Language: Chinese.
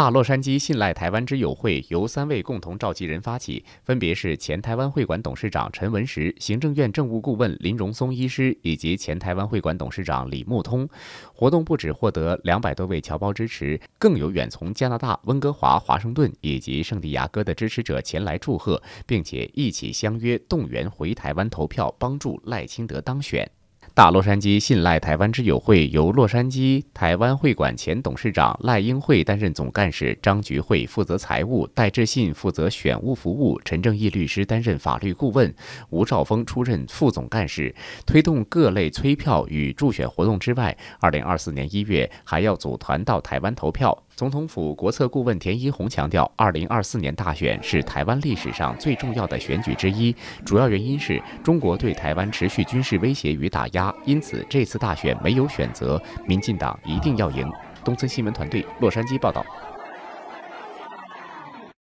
大洛杉矶信赖台湾之友会由三位共同召集人发起，分别是前台湾会馆董事长陈文石、行政院政务顾问林荣松医师以及前台湾会馆董事长李木通。活动不止获得两百多位侨胞支持，更有远从加拿大温哥华、华盛顿以及圣地亚哥的支持者前来祝贺，并且一起相约动员回台湾投票，帮助赖清德当选。大洛杉矶信赖台湾之友会由洛杉矶台湾会馆前董事长赖英惠担任总干事，张菊慧负责财务，戴志信负责选务服务，陈正义律师担任法律顾问，吴兆峰出任副总干事，推动各类催票与助选活动之外，二零二四年一月还要组团到台湾投票。总统府国策顾问田一红强调，二零二四年大选是台湾历史上最重要的选举之一，主要原因是中国对台湾持续军事威胁与打压，因此这次大选没有选择，民进党一定要赢。东森新闻团队洛杉矶报道。